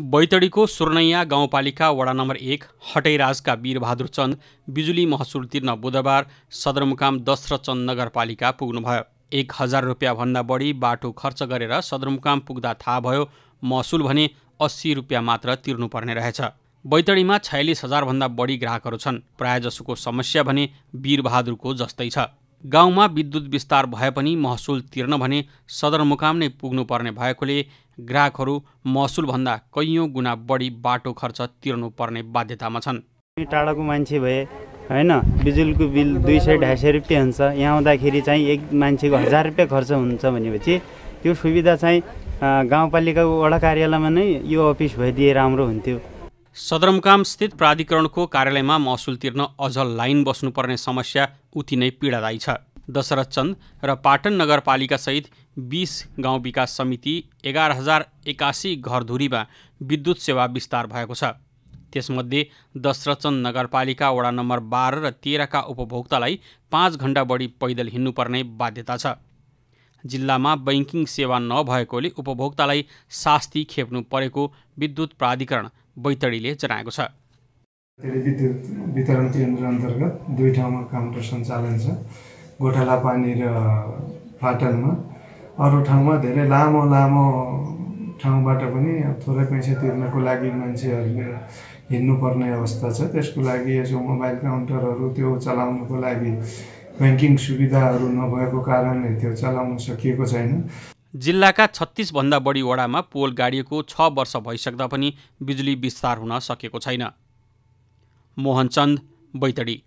बैतडीको सुर्नैया गाउँपालिका वडा नम्बर एक हटैराजका वीरबहादुर चन्द बिजुली महसुल तिर्न बुधबार सदरमुकाम दशरथचन्द नगरपालिका पुग्नुभयो एक हजार रुपियाँभन्दा बढी बाटो खर्च गरेर सदरमुकाम पुग्दा थाहा भयो महसुल भने अस्सी रुपियाँ मात्र तिर्नुपर्ने रहेछ बैतडीमा छयालिस हजारभन्दा बढी ग्राहकहरू छन् प्रायजसोको समस्या भने वीरबहादुरको जस्तै छ गाउँमा विद्युत विस्तार भए पनि महसुल तिर्न भने सदरमुकाम नै पुग्नुपर्ने भएकोले ग्राहकहरू महसुलभन्दा कैयौँ गुणा बढी बाटो खर्च तिर्नुपर्ने बाध्यतामा छन् टाढाको मान्छे भए होइन बिजुलीको बिल दुई सय ढाई सय रुपियाँ हुन्छ यहाँ आउँदाखेरि चाहिँ एक मान्छेको हजार रुपियाँ खर्च हुन्छ भनेपछि त्यो सुविधा चाहिँ गाउँपालिकाको वडा कार्यालयमा नै यो अफिस भइदिए राम्रो हुन्थ्यो सदरमुकामस्थित प्राधिकरणको कार्यालयमा महसुल तिर्न अझ लाइन बस्नुपर्ने समस्या उति नै पीडादायी छ दशरथ चन्द र पाटन नगरपालिकासहित बिस गाउँ विकास समिति एघार हजार एकासी घरधुरीमा विद्युत सेवा विस्तार भएको छ त्यसमध्ये दशरथचन्द नगरपालिका वडा नम्बर बाह्र र तेह्रका उपभोक्तालाई पाँच घन्टा बढी पैदल हिँड्नुपर्ने बाध्यता छ जिल्लामा बैङ्किङ सेवा नभएकोले उपभोक्तालाई शास्ति खेप्नु परेको विद्युत प्राधिकरण बैतडीले जनाएको छ विद्युत वितरण केन्द्र अन्तर्गत दुई ठाउँमा काउन्टर सञ्चालन छ गोठाला पानी र फाटनमा अरू ठाउँमा धेरै लामो लामो ठाउँबाट पनि थोरै पैसा तिर्नको लागि मान्छेहरूले हिँड्नुपर्ने अवस्था छ त्यसको लागि यसो मोबाइल काउन्टरहरू त्यो चलाउनको लागि ब्याङ्किङ सुविधाहरू नभएको कारणले त्यो चलाउन सकिएको छैन जिल्लाका छत्तिसभन्दा बढी वडामा पोल गाडिएको छ वर्ष भइसक्दा पनि बिजुली विस्तार हुन सकेको छैन मोहनचन्द बैतडी